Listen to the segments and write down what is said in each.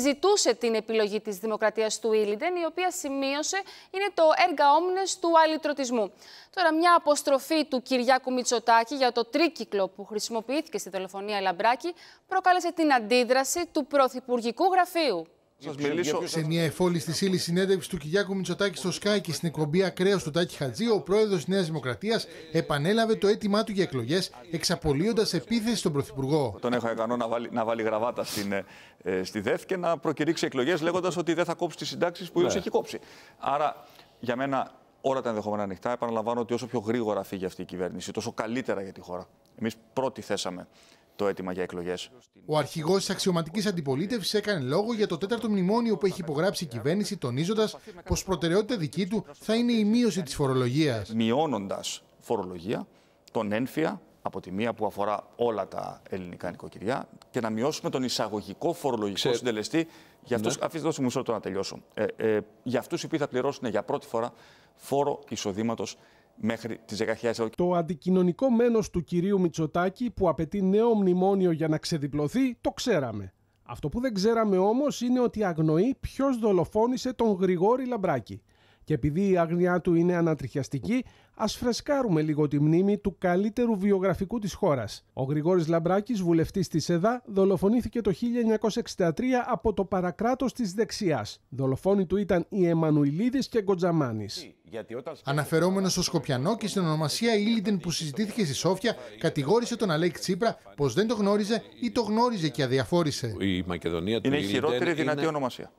ζητούσε την επιλογή της δημοκρατίας του Ήλιντεν, η οποία σημείωσε είναι το έργα όμνες του αλυτρωτισμού. Τώρα μια αποστροφή του Κυριάκου Μητσοτάκη για το τρίκυκλο που χρησιμοποιήθηκε στη δολοφονία Λαμπράκη προκάλεσε την αντίδραση του Πρωθυπουργικού Γραφείου μιλήσω... Σε μια εφόλη ύλη συνέντευξη του Κυριάκου Μητσοτάκη στο Σκάι και στην εκπομπή Ακραίος του Τάκη Χατζή, ο πρόεδρος της Νέας Δημοκρατίας επανέλαβε το αίτημά του για εκλογές, εξαπολύοντας επίθεση στον Πρωθυπουργό. Τον έχω ικανό να βάλει, να βάλει γραβάτα στην, ε, ε, στη ΔΕΦ και να προκηρύξει εκλογές λέγοντας ότι δεν θα κόψει τις συντάξεις που ναι. έχει κόψει. Άρα για μένα όλα τα ενδεχόμενα ανοιχτά. Επαναλαμβάνω ότι όσο πιο γρήγορα φύγει αυτή η κυβέρνηση, τόσο καλύτερα για τη χώρα. Εμείς πρώτη θέσαμε το αίτημα για εκλογές. Ο αρχηγός της αξιωματικής αντιπολίτευσης έκανε λόγο για το τέταρτο μνημόνιο που έχει υπογράψει η κυβέρνηση, τονίζοντας πως προτεραιότητα δική του θα είναι η μείωση της φορολογίας. Μειώνοντας φορολογία, τον ένφια από τη μία που αφορά όλα τα ελληνικά νοικοκυριά και να μειώσουμε τον εισαγωγικό φορολογικό συντελεστή. Για αυτούς, ναι. Αφήστε λεπτό να τελειώσω. Ε, ε, για οι οποίοι θα πληρώσουν για πρώτη φορά φόρο εισοδήματος μέχρι Το αντικοινωνικό μένος του κυρίου Μητσοτάκη που απαιτεί νέο μνημόνιο για να ξεδιπλωθεί, το ξέραμε. Αυτό που δεν ξέραμε όμως είναι ότι αγνοεί ποιος δολοφόνησε τον Γρηγόρη Λαμπράκη. Και επειδή η άγνοιά του είναι ανατριχιαστική, ας φρεσκάρουμε λίγο τη μνήμη του καλύτερου βιογραφικού της χώρας. Ο Γρηγόρης Λαμπράκης, βουλευτής της ΕΔΑ, δολοφονήθηκε το 1963 από το παρακράτος της δεξιάς. Δολοφόνοι του ήταν οι Εμμανουιλίδη και Γκοτζαμάνης. Όταν... Αναφερόμενο στο Σκοπιανό και στην ονομασία Ήλιντεν που συζητήθηκε στη Σόφια, κατηγόρησε τον Αλέκ Τσίπρα πως δεν το γνώριζε ή το γνώριζε και αδιαφόρησε. Η Μακεδονία του είναι η χειρότερη δυνατή ονομασία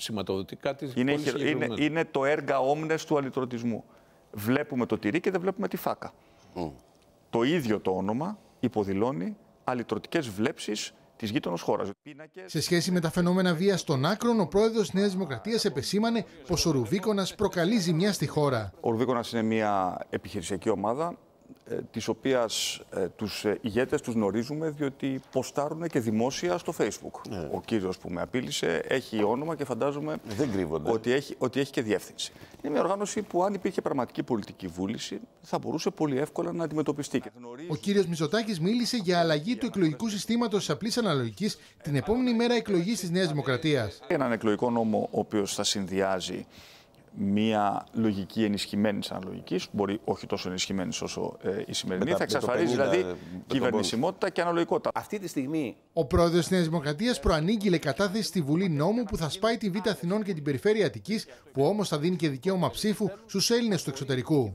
σηματοδοτικά της είναι, είναι, είναι το έργα όμνες του αλυτρωτισμού. Βλέπουμε το τυρί και δεν βλέπουμε τη φάκα. Το ίδιο το όνομα υποδηλώνει αλυτρωτικές βλέψεις της γείτονος χώρας. Σε σχέση με τα φαινόμενα βία των άκρων, ο πρόεδρος της Νέας Δημοκρατίας επεσήμανε πως ο Ρουβίκονας προκαλεί ζημιά στη χώρα. Ο Ρουβίκονας είναι μια επιχειρησιακή ομάδα ε, της οποίας ε, τους ε, ηγέτες τους γνωρίζουμε διότι ποστάρουν και δημόσια στο facebook. Ναι. Ο κύριος που με απείλησε έχει όνομα και φαντάζομαι Δεν ότι, έχει, ότι έχει και διεύθυνση. Είναι μια οργάνωση που αν υπήρχε πραγματική πολιτική βούληση θα μπορούσε πολύ εύκολα να αντιμετωπιστεί. Ο κύριος Μητσοτάκης μίλησε για αλλαγή του εκλογικού συστήματος της απλής αναλογικής την επόμενη μέρα εκλογής της Νέας Δημοκρατίας. Έναν εκλογικό νόμο ο οποίος θα συνδυάζει μια λογική ενισχυμένη αναλογική, μπορεί όχι τόσο ενισχυμένη όσο ε, η σημερινή, Μετά, θα εξασφαλίζει δηλαδή ε, κυβερνησιμότητα και αναλογικότητα. Αυτή τη στιγμή. Ο πρόεδρος της Νέας Δημοκρατίας προανήγγειλε κατάθεση στη Βουλή νόμου που θα σπάει τη Β' Αθηνών και την περιφέρεια Αττικής, που όμως θα δίνει και δικαίωμα ψήφου στους Έλληνες του εξωτερικού.